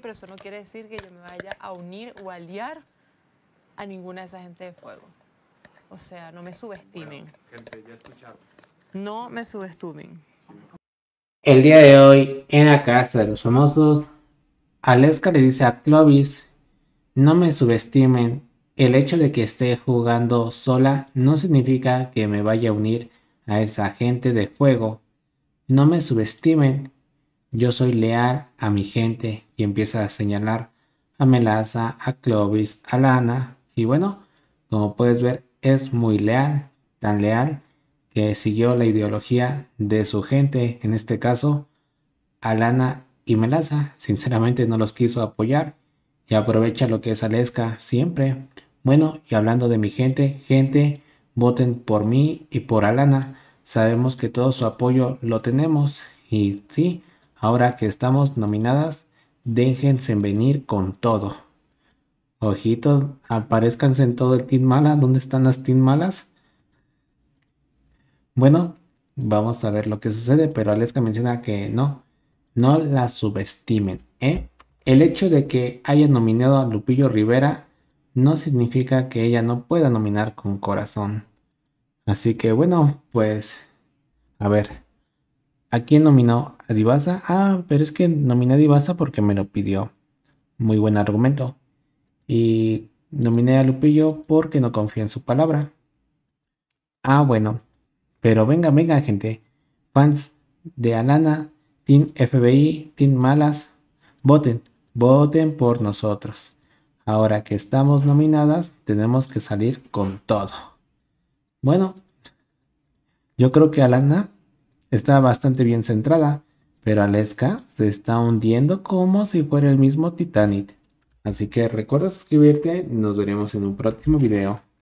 pero eso no quiere decir que yo me vaya a unir o a aliar a ninguna de esa gente de fuego. O sea, no me subestimen. No me subestimen. El día de hoy, en la casa de los famosos, Aleska le dice a Clovis, no me subestimen, el hecho de que esté jugando sola no significa que me vaya a unir a esa gente de fuego. No me subestimen, yo soy leal a mi gente y empieza a señalar a Melaza, a Clovis, a Lana. Y bueno, como puedes ver, es muy leal, tan leal que siguió la ideología de su gente, en este caso, a Lana y Melaza. Sinceramente no los quiso apoyar y aprovecha lo que es Aleska siempre. Bueno, y hablando de mi gente, gente, voten por mí y por Alana. Sabemos que todo su apoyo lo tenemos y sí, Ahora que estamos nominadas, déjense venir con todo. Ojitos, aparezcanse en todo el team mala. ¿Dónde están las team malas? Bueno, vamos a ver lo que sucede, pero Aleska menciona que no, no la subestimen. ¿eh? El hecho de que haya nominado a Lupillo Rivera no significa que ella no pueda nominar con corazón. Así que bueno, pues a ver, ¿a quién nominó a Divasa. Ah, pero es que nominé a Divasa porque me lo pidió. Muy buen argumento. Y nominé a Lupillo porque no confía en su palabra. Ah, bueno. Pero venga, venga, gente. Fans de Alana, Team FBI, Team Malas, voten, voten por nosotros. Ahora que estamos nominadas, tenemos que salir con todo. Bueno, yo creo que Alana está bastante bien centrada. Pero Aleska se está hundiendo como si fuera el mismo Titanic. Así que recuerda suscribirte, nos veremos en un próximo video.